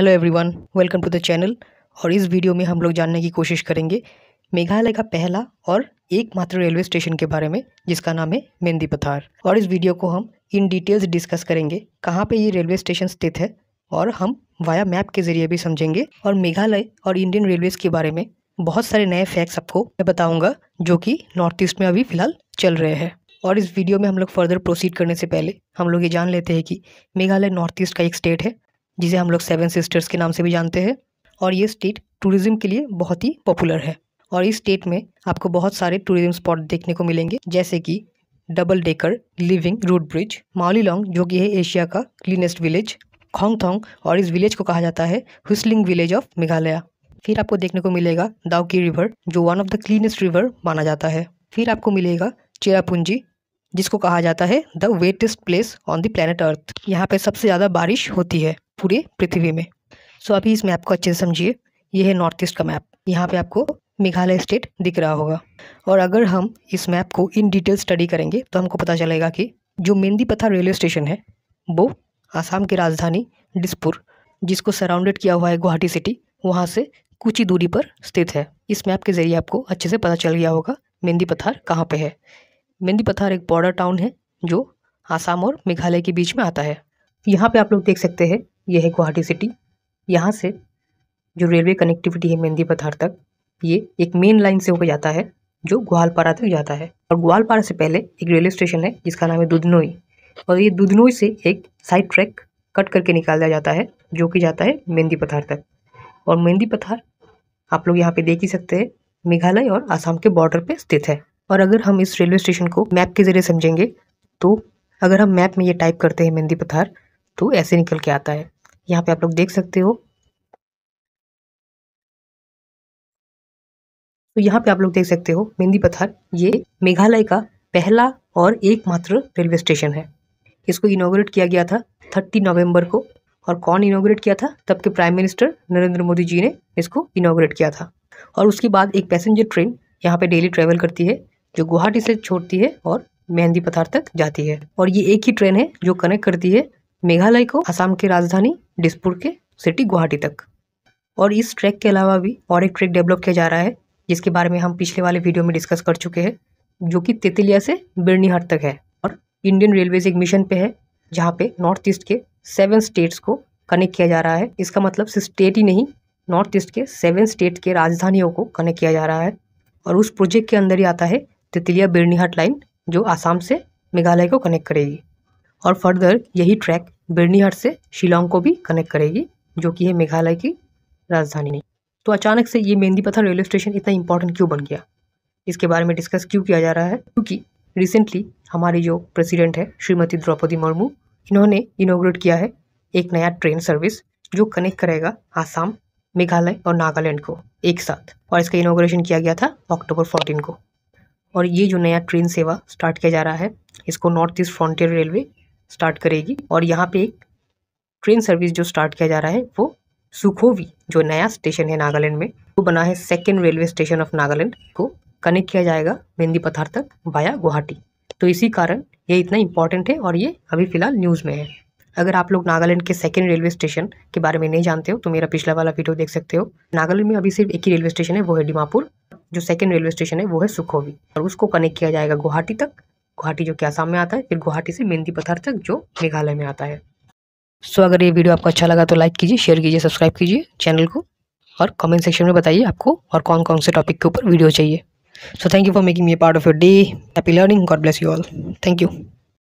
hello everyone welcome to the channel और इस video में हम लोग जानने की कोशिश करेंगे मेघालय का पहला और एकमात्र रेलवे स्टेशन के बारे में जिसका नाम है मेहंदी पथार और इस वीडियो को हम इन डिटेल्स डिस्कस करेंगे कहाँ पे ये रेलवे स्टेशन स्थित है और हम वाया मैप के जरिए भी समझेंगे और मेघालय और इंडियन रेलवेज़ के बारे में बहुत सारे नए फैक्ट्स आपको मैं बताऊँगा जो कि नॉर्थ ईस्ट में अभी फ़िलहाल चल रहे हैं और इस वीडियो में हम लोग फर्दर प्रोसीड करने से पहले हम लोग ये जान लेते हैं कि मेघालय नॉर्थ ईस्ट का एक स्टेट है जिसे हम लोग सेवन सिस्टर्स के नाम से भी जानते हैं और ये स्टेट टूरिज़्म के लिए बहुत ही पॉपुलर है और इस स्टेट में आपको बहुत सारे टूरिज्म स्पॉट देखने को मिलेंगे जैसे कि double decker living root bridge माउली जो कि है एशिया का क्लीनेस्ट विलेज खोंगथोंग और इस विलेज को कहा जाता है हुसलिंग विलेज ऑफ मेघालय फिर आपको देखने को मिलेगा दाउकी रिवर जो one of the cleanest river माना जाता है फिर आपको मिलेगा चेरापूंजी जिसको कहा जाता है the wettest place on the planet earth यहाँ पे सबसे ज़्यादा बारिश होती है पूरे पृथ्वी में सो अभी इस मैप को अच्छे से समझिए यह है नॉर्थ ईस्ट का मैप यहाँ पे आपको मेघालय स्टेट दिख रहा होगा और अगर हम इस मैप को इन डिटेल स्टडी करेंगे तो हमको पता चलेगा कि जो मेहंदी पथा रेलवे स्टेशन है वो आसाम की राजधानी डिसपुर जिसको सराउंडेड किया हुआ है गुवाहाटी सिटी वहाँ से कुछ ही दूरी पर स्थित है इस मैप के जरिए आपको अच्छे से पता चल गया होगा मेहंदी पथार कहाँ पे है मेहंदी पथार एक बॉर्डर टाउन है जो आसाम और मेघालय के बीच में आता है यहाँ पे आप लोग देख सकते हैं ये है गुवाहाटी सिटी यहाँ से जो रेलवे कनेक्टिविटी है मेहंदी पथार तक ये एक मेन लाइन से होकर जाता है जो ग्वालपारा तक जाता है और ग्वालपारा से पहले एक रेलवे स्टेशन है जिसका नाम है दुधनोई और ये दुधनोई से एक साइड ट्रैक कट करके निकाल दिया जाता है जो कि जाता है मेहंदी पथार तक और मेहंदी पथार आप लोग यहाँ पे देख ही सकते हैं मेघालय और आसाम के बॉर्डर पे स्थित है और अगर हम इस रेलवे स्टेशन को मैप के ज़रिए समझेंगे तो अगर हम मैप में ये टाइप करते हैं मेहंदी पथार तो ऐसे निकल के आता है यहाँ पे आप लोग देख सकते हो तो यहाँ पे आप लोग देख सकते हो मेहंदी पथार ये मेघालय का पहला और एकमात्र रेलवे स्टेशन है इसको इनोग्रेट किया गया था थर्टी नवंबर को और कौन इनोग्रेट किया था तब के प्राइम मिनिस्टर नरेंद्र मोदी जी ने इसको इनोग्रेट किया था और उसके बाद एक पैसेंजर ट्रेन यहाँ पे डेली ट्रेवल करती है जो गुवाहाटी से छोड़ती है और मेहंदी पथार तक जाती है और ये एक ही ट्रेन है जो कनेक्ट करती है मेघालय को आसाम की राजधानी डिसपुर के सिटी गुवाहाटी तक और इस ट्रैक के अलावा भी और एक ट्रैक डेवलप किया जा रहा है जिसके बारे में हम पिछले वाले वीडियो में डिस्कस कर चुके हैं जो कि तेतिलिया से बिरनीहट तक है और इंडियन रेलवेज एक मिशन पे है जहाँ पे नॉर्थ ईस्ट के सेवन स्टेट्स को कनेक्ट किया जा रहा है इसका मतलब सिर्फ स्टेट ही नहीं नॉर्थ ईस्ट के सेवन स्टेट के राजधानियों को कनेक्ट किया जा रहा है और उस प्रोजेक्ट के अंदर ही आता है तितलिया बिरनीहट लाइन जो आसाम से मेघालय को कनेक्ट करेगी और फर्दर यही ट्रैक बिरनीहट से शिलोंग को भी कनेक्ट करेगी जो कि है मेघालय की राजधानी नहीं तो अचानक से ये मेहंदी पत्थर रेलवे स्टेशन इतना इंपॉर्टेंट क्यों बन गया इसके बारे में डिस्कस क्यों किया जा रहा है क्योंकि रिसेंटली हमारी जो प्रेसिडेंट है श्रीमती द्रौपदी मुर्मू इन्होंने इनोग्रेट किया है एक नया ट्रेन सर्विस जो कनेक्ट करेगा आसाम मेघालय और नागालैंड को एक साथ और इसका इनोग्रेशन किया गया था अक्टूबर फोर्टीन को और ये जो नया ट्रेन सेवा स्टार्ट किया जा रहा है इसको north east frontier railway start करेगी और यहाँ पे एक ट्रेन सर्विस जो स्टार्ट किया जा रहा है वो सुखोवी जो नया स्टेशन है नागालैंड में वो बना है second railway station of Nagaland को कनेक्ट किया जाएगा मेहंदी पथार तक वाया गुवाहाटी तो इसी कारण ये इतना इम्पोर्टेंट है और ये अभी फिलहाल न्यूज़ में है अगर आप लोग नागालैंड के सेकेंड रेलवे स्टेशन के बारे में नहीं जानते हो तो मेरा पिछला वाला वीडियो देख सकते हो नागालैंड में अभी सिर्फ एक ही रेलवे स्टेशन है वो है डिमापुर जो सेकेंड रेलवे स्टेशन है वो है सुखोवी और उसको कनेक्ट किया जाएगा गुवाहाटी तक गुवाहाटी जो कि आसाम में आता है फिर गुवाहाटी से मेहंदी पत्थर तक जो मेघालय में आता है सो so, अगर ये वीडियो आपको अच्छा लगा तो लाइक कीजिए शेयर कीजिए सब्सक्राइब कीजिए चैनल को और कमेंट सेक्शन में बताइए आपको और कौन कौन से टॉपिक के ऊपर वीडियो चाहिए so thank you for making me part of your day happy learning god bless you all thank you